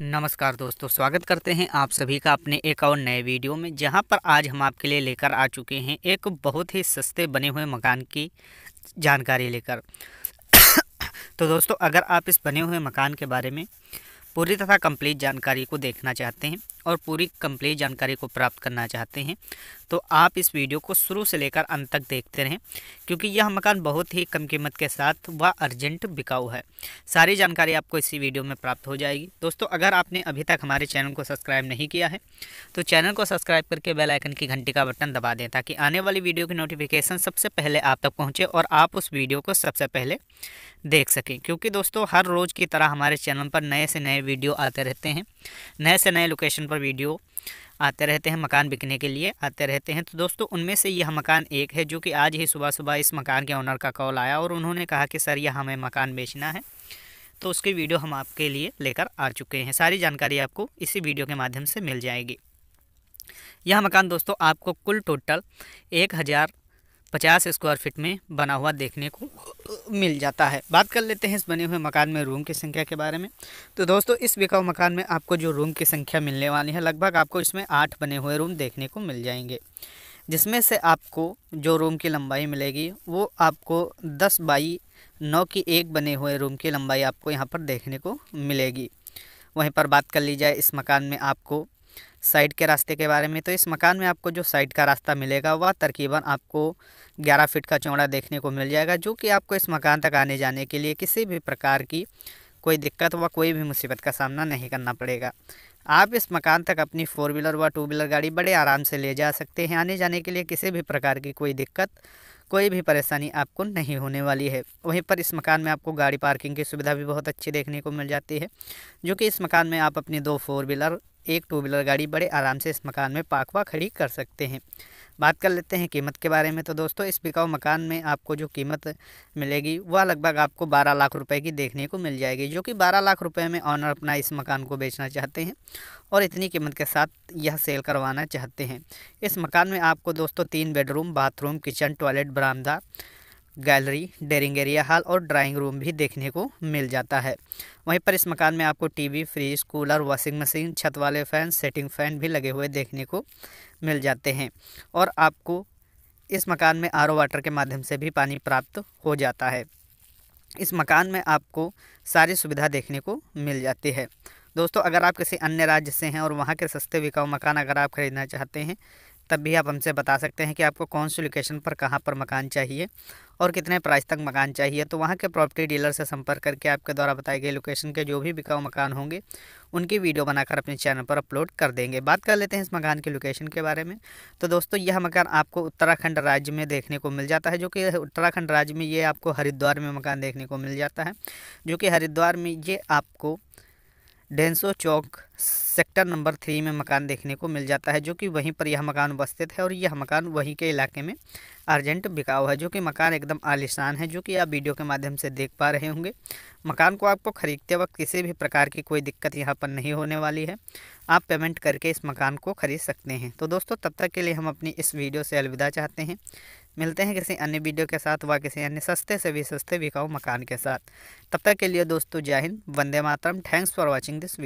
नमस्कार दोस्तों स्वागत करते हैं आप सभी का अपने एक और नए वीडियो में जहां पर आज हम आपके लिए लेकर आ चुके हैं एक बहुत ही सस्ते बने हुए मकान की जानकारी लेकर तो दोस्तों अगर आप इस बने हुए मकान के बारे में पूरी तथा कंप्लीट जानकारी को देखना चाहते हैं और पूरी कंप्लीट जानकारी को प्राप्त करना चाहते हैं तो आप इस वीडियो को शुरू से लेकर अंत तक देखते रहें क्योंकि यह मकान बहुत ही कम कीमत के साथ व अर्जेंट बिकाऊ है सारी जानकारी आपको इसी वीडियो में प्राप्त हो जाएगी दोस्तों अगर आपने अभी तक हमारे चैनल को सब्सक्राइब नहीं किया है तो चैनल को सब्सक्राइब करके बेल आइकन की घंटी का बटन दबा दें ताकि आने वाली वीडियो की नोटिफिकेशन सबसे पहले आप तक पहुँचे और आप उस वीडियो को सबसे पहले देख सकें क्योंकि दोस्तों हर रोज़ की तरह हमारे चैनल पर नए से नए वीडियो आते रहते हैं नए से नए लोकेशन पर पर वीडियो आते रहते हैं मकान बिकने के लिए आते रहते हैं तो दोस्तों उनमें से यह मकान एक है जो कि आज ही सुबह सुबह इस मकान के ऑनर का कॉल आया और उन्होंने कहा कि सर यह हमें मकान बेचना है तो उसकी वीडियो हम आपके लिए लेकर आ चुके हैं सारी जानकारी आपको इसी वीडियो के माध्यम से मिल जाएगी यह मकान दोस्तों आपको कुल टोटल एक हज़ार पचास स्क्वायर फीट में बना हुआ देखने को मिल जाता है बात कर लेते हैं इस बने हुए मकान में रूम की संख्या के बारे में तो दोस्तों इस बिकाऊ मकान में आपको जो रूम की संख्या मिलने वाली है लगभग आपको इसमें आठ बने हुए रूम देखने को मिल जाएंगे जिसमें से आपको जो रूम की लंबाई मिलेगी वो आपको दस बाई नौ की एक बने हुए रूम की लंबाई आपको यहाँ पर देखने को मिलेगी वहीं पर बात कर ली जाए इस मकान में आपको साइड के रास्ते के बारे में तो इस मकान में आपको जो साइड का रास्ता मिलेगा वह तकरीबन आपको 11 फीट का चौड़ा देखने को मिल जाएगा जो कि आपको इस मकान तक आने जाने के लिए किसी भी प्रकार की कोई दिक्कत व कोई भी मुसीबत का सामना नहीं करना पड़ेगा आप इस मकान तक अपनी फ़ोर व्हीलर व टू व्हीलर गाड़ी बड़े आराम से ले जा सकते हैं आने जाने के लिए किसी भी प्रकार की कोई दिक्कत कोई भी परेशानी आपको नहीं होने वाली है वहीं पर इस मकान में आपको गाड़ी पार्किंग की सुविधा भी बहुत अच्छी देखने को मिल जाती है जो कि इस मकान में आप अपनी दो फोर व्हीलर एक टू व्हीलर गाड़ी बड़े आराम से इस मकान में पाकवा खड़ी कर सकते हैं बात कर लेते हैं कीमत के बारे में तो दोस्तों इस बिकाऊ मकान में आपको जो कीमत मिलेगी वह लगभग आपको 12 लाख रुपए की देखने को मिल जाएगी जो कि 12 लाख रुपए में ऑनर अपना इस मकान को बेचना चाहते हैं और इतनी कीमत के साथ यह सेल करवाना चाहते हैं इस मकान में आपको दोस्तों तीन बेडरूम बाथरूम किचन टॉयलेट बरामदा गैलरी डेरिंग एरिया हॉल और ड्राइंग रूम भी देखने को मिल जाता है वहीं पर इस मकान में आपको TV fridge cooler washing machine छत वाले फ़ैन सेटिंग फ़ैन भी लगे हुए देखने को मिल जाते हैं और आपको इस मकान में आर वाटर के माध्यम से भी पानी प्राप्त हो जाता है इस मकान में आपको सारी सुविधा देखने को मिल जाती है दोस्तों अगर आप किसी अन्य राज्य से हैं और वहाँ के सस्ते बिकाऊ मकान अगर आप खरीदना चाहते हैं तब भी आप हमसे बता सकते हैं कि आपको कौन सी लोकेशन पर कहाँ पर मकान चाहिए और कितने प्राइस तक मकान चाहिए तो वहाँ के प्रॉपर्टी डीलर से संपर्क करके आपके द्वारा बताए गए लोकेशन के जो भी बिकाऊ मकान होंगे उनकी वीडियो बनाकर अपने चैनल पर अपलोड कर देंगे बात कर लेते हैं इस मकान की लोकेशन के बारे में तो दोस्तों यह मकान आपको उत्तराखंड राज्य में देखने को मिल जाता है जो कि उत्तराखंड राज्य में ये आपको हरिद्वार में मकान देखने को मिल जाता है जो कि हरिद्वार में ये आपको डेंसो चौक सेक्टर नंबर थ्री में मकान देखने को मिल जाता है जो कि वहीं पर यह मकान उपस्थित है और यह मकान वहीं के इलाके में अर्जेंट बिका हुआ है जो कि मकान एकदम आलिशान है जो कि आप वीडियो के माध्यम से देख पा रहे होंगे मकान को आपको ख़रीदते वक्त किसी भी प्रकार की कोई दिक्कत यहाँ पर नहीं होने वाली है आप पेमेंट करके इस मकान को ख़रीद सकते हैं तो दोस्तों तब तक के लिए हम अपनी इस वीडियो से अलविदा चाहते हैं मिलते हैं किसी अन्य वीडियो के साथ व किसी अन्य सस्ते से भी सस्ते बिकाऊ मकान के साथ तब तक के लिए दोस्तों जय हिंद वंदे मातरम thanks for watching this video